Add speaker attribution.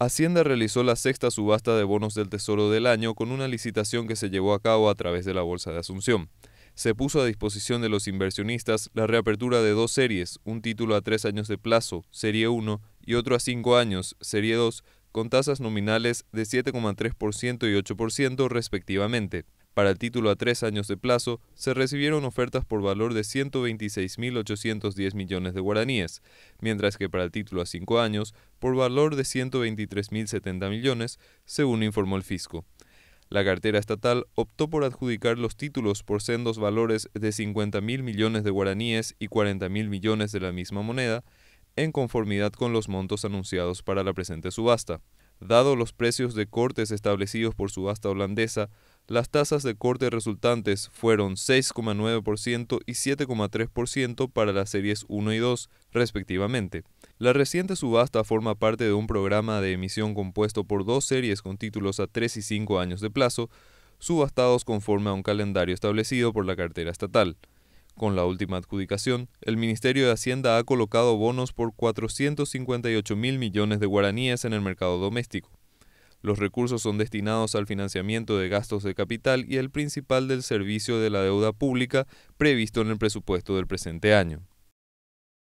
Speaker 1: Hacienda realizó la sexta subasta de bonos del Tesoro del año con una licitación que se llevó a cabo a través de la Bolsa de Asunción. Se puso a disposición de los inversionistas la reapertura de dos series, un título a tres años de plazo, Serie 1, y otro a cinco años, Serie 2, con tasas nominales de 7,3% y 8% respectivamente. Para el título a tres años de plazo, se recibieron ofertas por valor de 126.810 millones de guaraníes, mientras que para el título a cinco años, por valor de 123.070 millones, según informó el fisco. La cartera estatal optó por adjudicar los títulos por sendos valores de 50.000 millones de guaraníes y 40.000 millones de la misma moneda, en conformidad con los montos anunciados para la presente subasta. Dado los precios de cortes establecidos por subasta holandesa, las tasas de corte resultantes fueron 6,9% y 7,3% para las series 1 y 2, respectivamente. La reciente subasta forma parte de un programa de emisión compuesto por dos series con títulos a 3 y 5 años de plazo, subastados conforme a un calendario establecido por la cartera estatal. Con la última adjudicación, el Ministerio de Hacienda ha colocado bonos por 458 mil millones de guaraníes en el mercado doméstico. Los recursos son destinados al financiamiento de gastos de capital y el principal del servicio de la deuda pública previsto en el presupuesto del presente año.